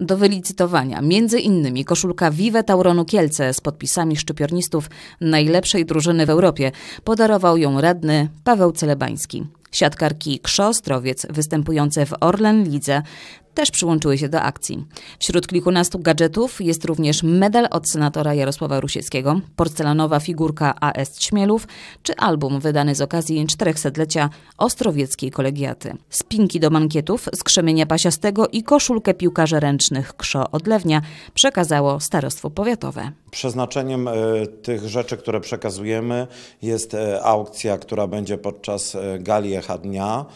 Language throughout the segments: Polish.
do wylicytowania. Między innymi koszulka Vive Tauronu Kielce z podpisami szczypiornistów najlepszej drużyny w Europie. Podarował ją radny Paweł Celebański. Siatkarki Krzostrowiec występujące w Orlen Lidze też przyłączyły się do akcji. Wśród kilkunastu gadżetów jest również medal od senatora Jarosława Rusieckiego, porcelanowa figurka AS Śmielów, czy album wydany z okazji 400-lecia Ostrowieckiej Kolegiaty. Spinki do mankietów, skrzemienia pasiastego i koszulkę piłkarzy ręcznych Krzo Odlewnia przekazało Starostwo Powiatowe. Przeznaczeniem e, tych rzeczy, które przekazujemy jest e, aukcja, która będzie podczas e, gali Echa Dnia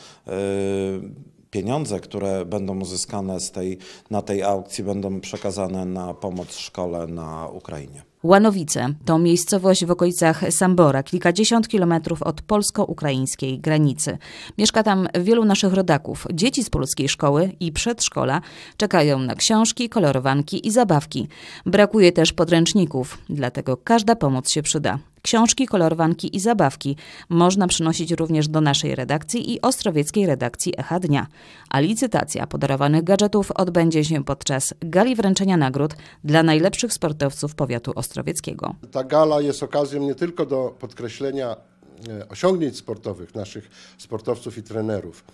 pieniądze, które będą uzyskane z tej, na tej aukcji, będą przekazane na pomoc szkole na Ukrainie. Łanowice to miejscowość w okolicach Sambora, kilkadziesiąt kilometrów od polsko-ukraińskiej granicy. Mieszka tam wielu naszych rodaków. Dzieci z polskiej szkoły i przedszkola czekają na książki, kolorowanki i zabawki. Brakuje też podręczników, dlatego każda pomoc się przyda książki, kolorowanki i zabawki. Można przynosić również do naszej redakcji i ostrowieckiej redakcji Echa Dnia. A licytacja podarowanych gadżetów odbędzie się podczas gali wręczenia nagród dla najlepszych sportowców powiatu ostrowieckiego. Ta gala jest okazją nie tylko do podkreślenia e, osiągnięć sportowych naszych sportowców i trenerów,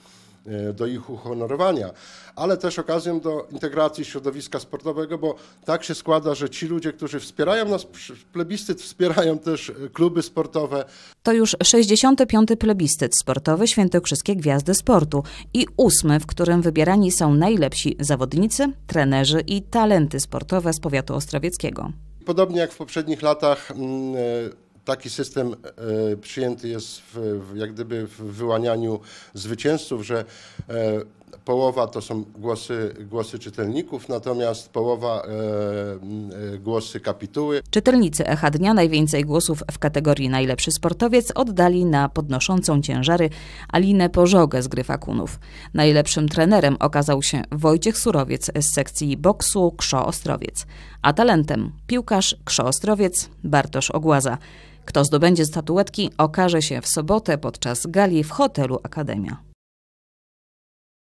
E, do ich uhonorowania, ale też okazją do integracji środowiska sportowego, bo tak się składa, że ci ludzie, którzy wspierają nas, plebiscyt wspierają też e, kluby sportowe. To już 65. plebiscyt sportowy Świętokrzyskie Gwiazdy Sportu i ósmy, w którym wybierani są najlepsi zawodnicy, trenerzy i talenty sportowe z powiatu ostrowieckiego. Podobnie jak w poprzednich latach mm, e, taki system e, przyjęty jest w, jak gdyby w wyłanianiu zwycięzców, że e, połowa to są głosy, głosy czytelników, natomiast połowa e, e, głosy kapituły. Czytelnicy Echa Dnia najwięcej głosów w kategorii najlepszy sportowiec oddali na podnoszącą ciężary Alinę Pożogę z Gryfakunów. Najlepszym trenerem okazał się Wojciech Surowiec z sekcji boksu Krzo Ostrowiec, a talentem piłkarz Krzo Ostrowiec Bartosz Ogłaza. Kto zdobędzie statuetki okaże się w sobotę podczas gali w hotelu Akademia.